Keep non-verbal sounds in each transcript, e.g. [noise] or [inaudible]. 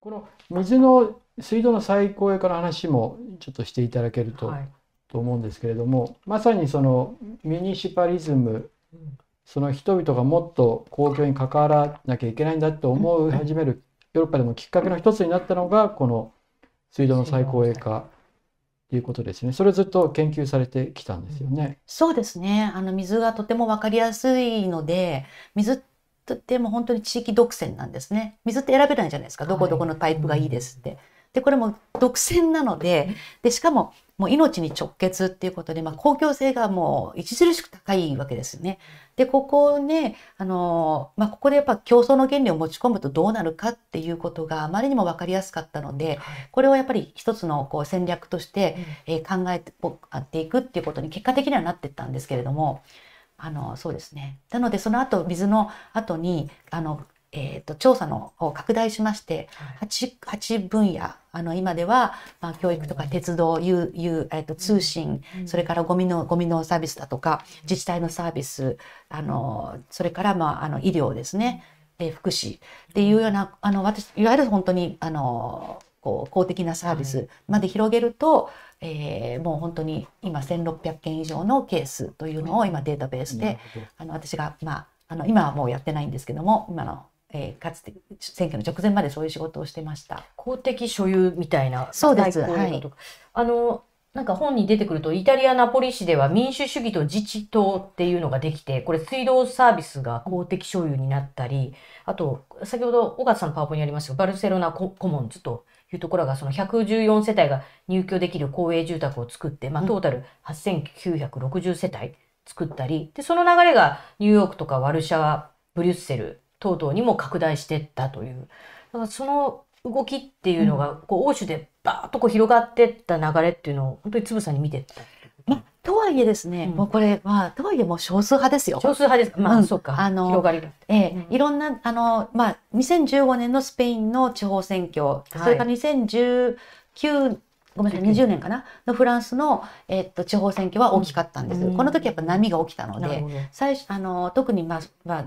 この水の水道の再公営化の話もちょっとしていただけると、はい、と思うんですけれどもまさにそのミニシパリズムその人々がもっと公共に関わらなきゃいけないんだと思い始めるヨーロッパでもきっかけの一つになったのがこの水道の再公営化ということですね。それずっと研究されてきたんですよね。そうですね。あの水がとてもわかりやすいので、水っても本当に地域独占なんですね。水って選べないじゃないですか。どこどこのパイプがいいですって。はい、で、これも独占なので、で、しかも、もう命に直結っていうことで、まあ、公共性がもう著しく高いわけですね。で、ここね、あの、まあ、ここでやっぱ競争の原理を持ち込むとどうなるかっていうことがあまりにも分かりやすかったので、これをやっぱり一つのこう戦略として、え考えていくっていうことに結果的にはなってったんですけれども、あのそうですねなのでその後水の後にあのえーと、調査のを拡大しまして、は 8, 8分野あの今では、まあ、教育とか鉄道、ゆゆえーと、通信、それからゴミのゴミのサービスだとか自治体のサービスあのそれから、まあ、あの医療ですね、えー、福祉っていうようなあの私いわゆる本当にあのこう公的なサービスまで広げると、はい、えー、もう本当に今1,600件以上のケースというのを今データベースで、あの私が、まあ、あの今はもうやってないんですけども今のえー、かつて選挙の直前までそういう仕事をしてました。公的所有みたいな。そうです。はい。あの、なんか本に出てくると、イタリア・ナポリ市では民主主義と自治党っていうのができて、これ水道サービスが公的所有になったり、あと、先ほど、尾形さんのパワポにありましたバルセロナココモンズというところが、その114世帯が入居できる公営住宅を作って、まあ、トータル8960世帯作ったり、で、その流れがニューヨークとかワルシャワ、ブリュッセル等々にも拡大してったという。だからその動きっていうのが、こう、欧州でバーッとこう広がってった流れっていうのを、本当につぶさに見てた。とはいえですね、うん、もうこれは、とはいえもう少数派ですよ。少数派ですまあ、うん、そうか。あの、広がりが。ええ、うん、いろんな、あの、まあ、2015年のスペインの地方選挙、はい、それから2019、ごめんなさい、20年かなのフランスの、えっと、地方選挙は大きかったんです。この時やっぱ波が起きたので、最初、あの、特にまあ、まあ、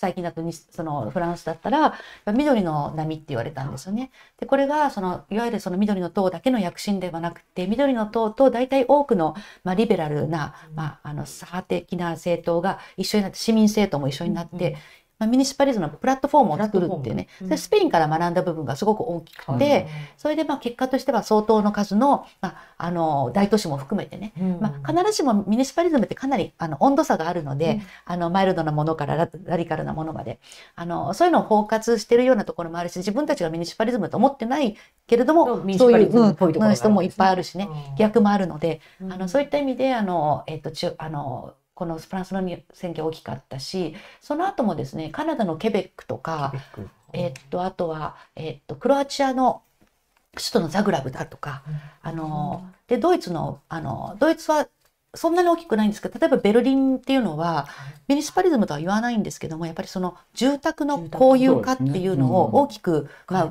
最近だとそのフランスだったら緑の波って言われたんですよね。でこれがそのいわゆるその緑の党だけの躍進ではなくて緑の党と大体多くの、まあ、リベラルな、まあ、あの左派的な政党が一緒になって市民政党も一緒になって、まあ、ミニシパリズムのプラットフォームを作るっていうね、スペインから学んだ部分がすごく大きくて、それでまあ結果としては相当の数の,、まあ、あの大都市も含めてね、まあ、必ずしもミニシパリズムってかなりあの温度差があるので、あのマイルドなものからラディカルなものまであのそういうのを包括してるようなところもあるし自分たちがミニシパリズムと思ってないけれどもそういう、うん、人もいっぱいあるしね、逆もあるので、あのそういった意味であの、えー、とあのこのフランスの選挙大きかったしその後もですねカナダのケベックとか、えっとあとは、えっとクロアチアの首都のザグラブだとか、あのでドイツのあのドイツはそんなに大きくないんですけど例えばベルリンっていうのはミニシパリズムとは言わないんですけどもやっぱりその住宅の公有化っていうのを大きく、ま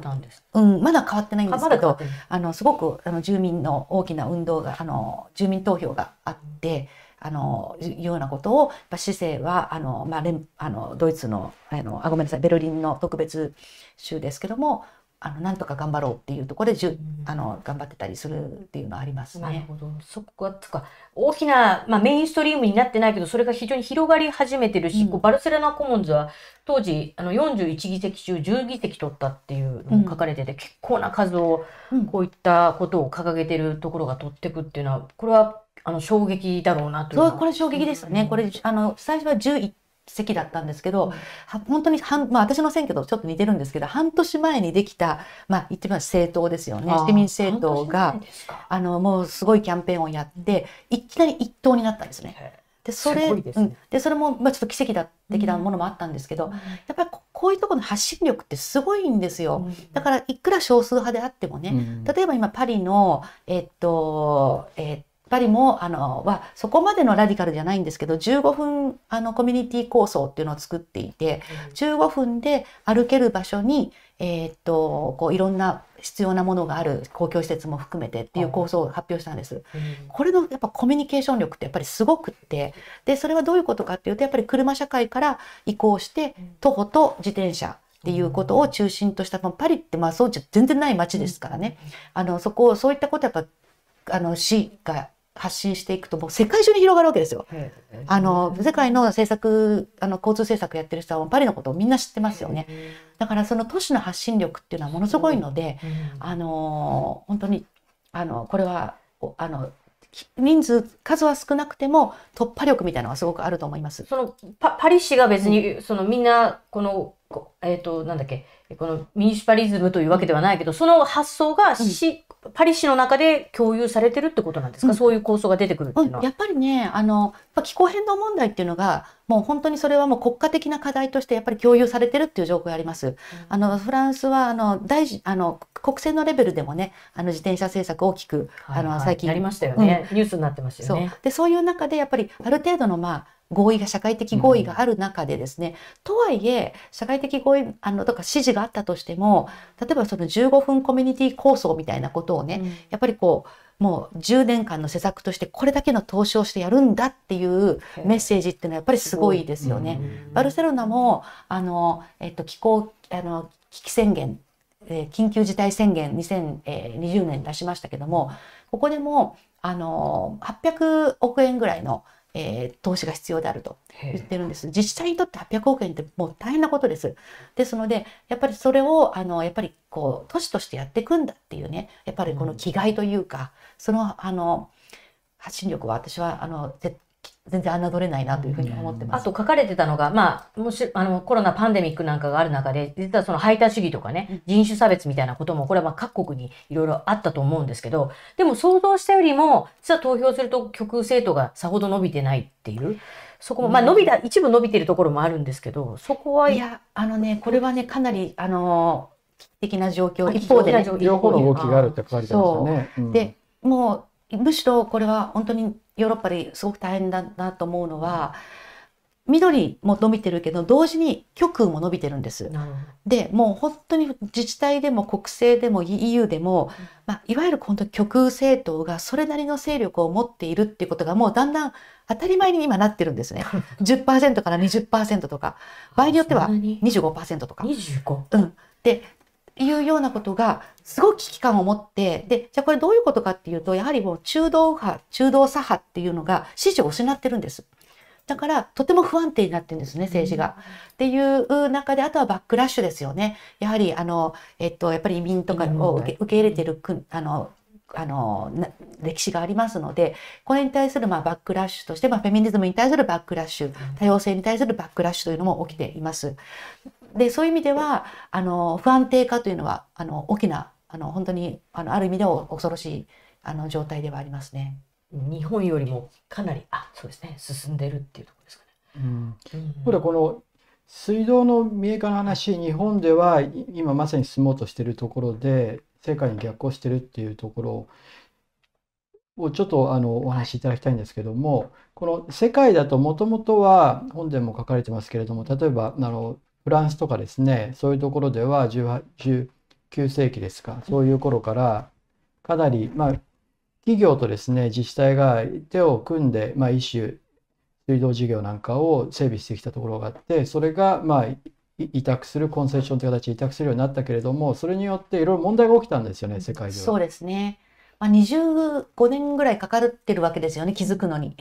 うん、まだ変わってないんですけどあのすごくあの住民の大きな運動があの住民投票があって。うんあのようなことをやっぱ市政はあの、まあ、あのドイツのあのあごめんなさいベルリンの特別州ですけどもあのなんとか頑張ろうっていうところでじゅ、うん、あの頑張ってたりするっていうのはありますね。なるほどそこはとか大きな、まあ、メインストリームになってないけどそれが非常に広がり始めてるし、うん、こうバルセロナコモンズは当時あの41議席中10議席取ったっていうのも書かれてて、うん、結構な数をこういったことを掲げてるところが取ってくっていうのはこれはあの衝撃だろうなというこれ衝撃ですたね、うん、これあの最初は11席だったんですけど、うん、本当に半、まあ、私の選挙とちょっと似てるんですけど半年前にできた、まあ、言ってみれば政党ですよね市民政党があのもうすごいキャンペーンをやって、いきなり一党になったんですね。でそれ、ね、うん、でそれも、まあ、ちょっと奇跡だ的なものもあったんですけど、うん、やっぱりここういうところの発信力ってすごいんですよ、うん、だからいくら少数派であってもね、うん、例えば今パリのえっとえっぱりもう、あの、は、そこまでのラディカルじゃないんですけど、15分、あの、コミュニティ構想っていうのを作っていて、15分で歩ける場所に、えー、っと、こう、いろんな必要なものがある公共施設も含めてっていう構想を発表したんです。これのやっぱコミュニケーション力ってやっぱりすごくって、で、それはどういうことかっていうと、やっぱり車社会から移行して、徒歩と自転車、っていうことを中心とした、まあ、パリってまあそうじゃ全然ない街ですからね、あのそこをそういったことやっぱあの市が発信していくともう世界中に広がるわけですよ。あの世界の政策あの交通政策やってる人はパリのことをみんな知ってますよね。だからその都市の発信力っていうのはものすごいので、あの本当にあのこれはあの人数数は少なくても突破力みたいなのはすごくあると思います。そのパパリ市が別に、そのみんなこのえっ、ー、と、なんだっけ、このミニシパリズムというわけではないけど、その発想がし、うん、パリ市の中で共有されてるってことなんですか、うん、そういう構想が出てくるっていうのは。うん、やっぱりね、あの、気候変動問題っていうのが、もう本当にそれはもう国家的な課題としてやっぱり共有されてるっていう状況があります。あの、フランスは、あの、大あの、国政のレベルでもね、あの、自転車政策大きく、はいはい、あの、最近。ありましたよね、ニュースになってましたよね。そう。で、そういう中でやっぱりある程度の、まあ、合意が、社会的合意がある中でですね、うん、とはいえ、社会的合意、あの、とか指示があったとしても、例えばその15分コミュニティ構想みたいなことをね、うん、やっぱりこう、もう10年間の施策としてこれだけの投資をしてやるんだっていうメッセージっていうのはやっぱりすごいですよね。うん、バルセロナもあの、えっと、気候あの危機宣言、え緊急事態宣言2020年出しましたけどもここでもあの800億円ぐらいのえー、投資が必要であると言ってるんです。自治体にとって800億円ってもう大変なことです。ですので、やっぱりそれを、あの、やっぱりこう、都市としてやっていくんだっていうね、やっぱりこの気概というか、うん、その、あの、発信力は私は、あの、絶全然侮れないなというふうに思ってます。あと書かれてたのが、まあ、もし、あの、コロナパンデミックなんかがある中で、実はその排他主義とかね、人種差別みたいなことも、これはまあ各国にいろいろあったと思うんですけど、でも想像したよりも、実は投票すると極右政党がさほど伸びてないっていう。そこも、まあ伸びた、一部伸びてるところもあるんですけど、そこは。いや、あのね、これはね、かなり、あの、危機的な状況、一方で、ね、両方の動きがあるって書かれてますよね。で、もう、むしろこれは本当にヨーロッパですごく大変だなと思うのは、緑も伸びてるけど同時に極右も伸びてるんです。でもう本当に自治体でも国政でも EU でも、まあ、いわゆる本当極右政党がそれなりの勢力を持っているっていうことがもうだんだん当たり前に今なってるんですね。10% [laughs] から20%とか場合によっては25%とか。25? うん、でいうようなことが、すごく危機感を持って、で、じゃあこれどういうことかっていうと、やはりもう中道派、中道左派っていうのが支持を失ってるんです。だから、とても不安定になってるんですね、政治が。っていう中で、あとはバックラッシュですよね。やはり、あの、えっと、やっぱり移民とかを受け入れてる、あの、あの歴史がありますのでこれに対するまあバックラッシュとして、まあ、フェミニズムに対するバックラッシュ多様性に対するバックラッシュというのも起きています。でそういう意味ではあの不安定化というのはあの大きなあの本当にあのある意味では恐ろしいあの状態ではありますね。日本よりもかなりあそうですね進んでるっていうところですかね。うん、これこの水道の見え化の話、日本では今まさに進もうとしているところで世界に逆行してるっていうところをちょっとあのお話しいただきたいんですけどもこの世界だともともとは本でも書かれてますけれども例えばあのフランスとかですね、そういうところでは19世紀ですか、そういう頃から、かなり、まあ、企業とですね、自治体が手を組んで、まあ、一種、水道事業なんかを整備してきたところがあって、それが、まあ、委託するコンセッションという形で委託するようになったけれどもそれによっていろいろ問題が起きたんですよね世界では。そうですねまあ、25年ぐらいかかってるわけですよね気づくのに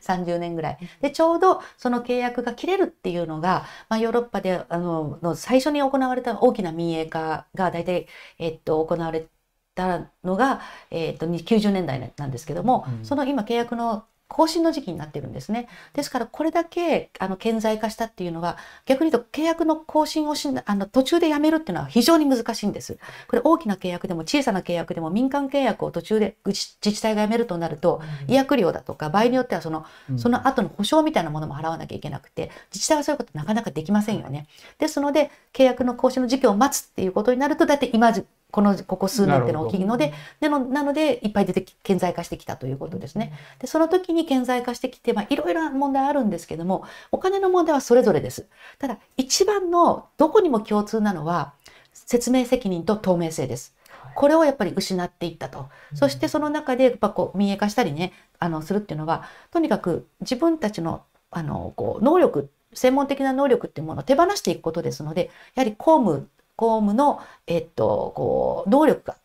30 [laughs] 年ぐらい。でちょうどその契約が切れるっていうのが、まあ、ヨーロッパであのの最初に行われた大きな民営化が大体、えっと、行われたのが、えっと、90年代なんですけども、うん、その今契約の更新の時期になってるんですね。ですからこれだけあの顕在化したっていうのは逆に言うと契約の更新をしあの途中でやめるっていうのは非常に難しいんです。これ大きな契約でも小さな契約でも民間契約を途中で自治体がやめるとなると医薬料だとか場合によってはそのその後の保証みたいなものも払わなきゃいけなくて自治体はそういうことなかなかできませんよね。ですので契約の更新の時期を待つっていうことになるとだいたい今このここ数年っていうのが大きいのでなのなのでいっぱい出て顕在化してきたということですね。でその時に顕在化してきて、まあ、いろいろな問題あるんですけどもお金の問題はそれぞれです。ただ一番のどこにも共通なのは説明責任と透明性です。これをやっぱり失っていったと。そしてその中でやっぱこう民営化したりねあのするっていうのはとにかく自分たちのあのこう能力専門的な能力っていうものを手放していくことですのでやはり公務公務の、えっと、こう、能力が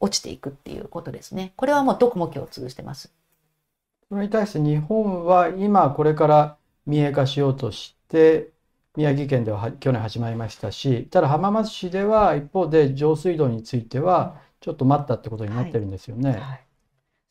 落ちていくっていうことですね。これはもうどこも共通してます。それに対して日本は今これから民営化しようとして、宮城県ではは去年始まりましたし、ただ浜松市では一方で上水道についてはちょっと待ったってことになってるんですよね。はいはい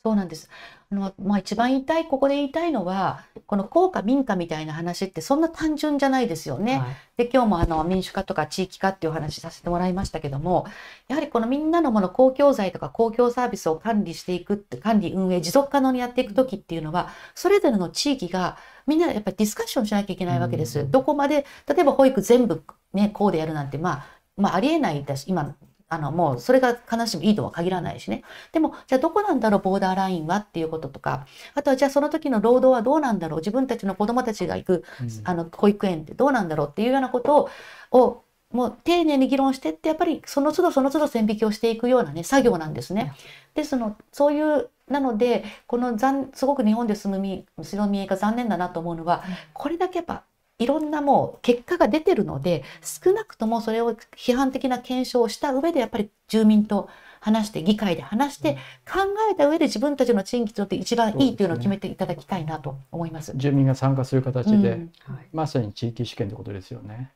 そうなんです。あのまあ、一番言いたいここで言いたいのはこの効果民家みたいな話ってそんな単純じゃないですよね。はい、で今日もあの民主化とか地域化っていうお話させてもらいましたけどもやはりこのみんなのもの公共財とか公共サービスを管理していくって管理運営持続可能にやっていく時っていうのはそれぞれの地域がみんなやっぱりディスカッションしなきゃいけないわけです。どこまで例えば保育全部ねこうでやるなんてまあまあ、ありえないだし今あの、もうそれが必ずしもいいとは限らないしね。でも、じゃあどこなんだろう、ボーダーラインはっていうこととか、あとはじゃあその時の労働はどうなんだろう、自分たちの子供たちが行く、あの、保育園ってどうなんだろうっていうようなことを、もう丁寧に議論してって、やっぱりその都度その都度線引きをしていくようなね、作業なんですね。ですの、そういう、なので、この残、すごく日本で住むみ、後ろ見えが残念だなと思うのは、これだけやっぱいろんなもう結果が出てるので、少なくともそれを批判的な検証をした上で、やっぱり住民と話して、議会で話して、考えた上で自分たちの地域にとって一番いいというのを決めていただきたいなと思います。すね、住民が参加する形で、うんはい、まさに地域試験ってことですよね。